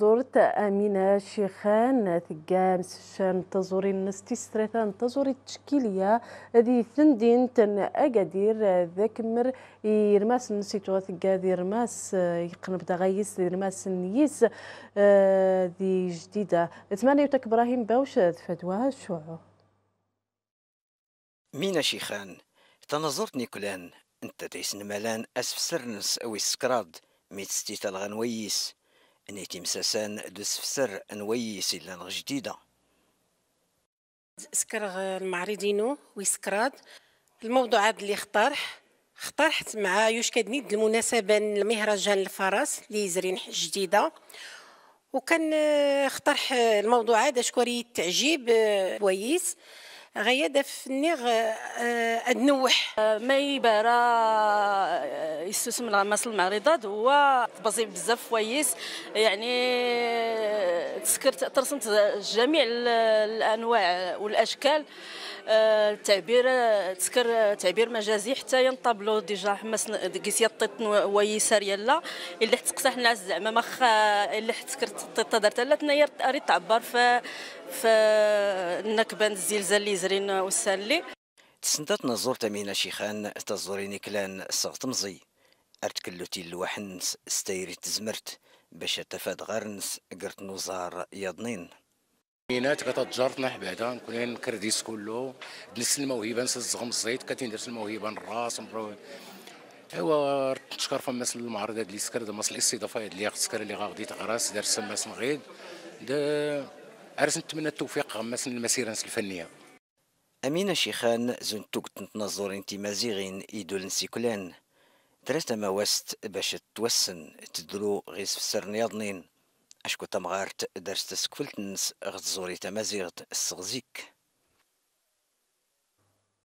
زورت أمينة شيخان ثقام سشان تزوري النستي ستريثان تزوري التشكيلية ذي ثندين تن أكادير ذاك مر يرماس نسيتو ثقا ذي رماس يقنب تغيس ذي رماس نيس آه، ذي جديدة ثمانية يوتك إبراهيم باوش فدوى شو مينا شيخان تنظرت نيكولان انت تيسن ملان أسف سرنس أو السكراد ميت ستيتا الغنويس نيتي مساسان دسفسر نوي سيلان جديدة سكر المعرضينو ويسكراد الموضوعات اللي اخترح اخترحت مع يوشكا دنيد المناسبة المهرجان الفرس اللي يزرين جديدة وكان اخترح الموضوعات اشكوري التعجيب آه، كويس غيادة النغ ادنوح آه، آه، ما يبارا من راس المعرضات هو بازي بزاف كويس يعني تسكرت ترسمت جميع الانواع والاشكال آه، التعبير تسكر تعبير مجازي حتى ينطابلو ديجا حماس كيسيا الطيط ويسار ريالا اللي قصاح الناس زعما مخ اللي سكرت الطيطه درتها لا تناير اريد تعبر في في النكبه الزلزال اللي زرين وسالي تسنتات نزور تمينا شيخان تزوريني كلان الصغط مزي أرتكلوتي الوحنس ستيري تزمرت باش تفاد غرنس قرت نوزار يضنين مينات كتتجرتنا بعدا كنا كرديس كلو نس الموهبه نس الزغم الزيت كتندير الموهبه الراس ايوا تشكر فما فماس المعرض هاد اللي سكر ماس الاستضافه هاد اللي سكر اللي غادي غراس دار سماس نغيد دا عرس نتمنى التوفيق غماس المسيره الفنيه أمينة شيخان زنتوك تنتنظر انت انتمازيغين إيدول نسيكولان درت مواست باش توسن تدلو في سفسرن يضنين أشكو تمغارت درست سكفلتنس غزوري تمازيغت السغزيك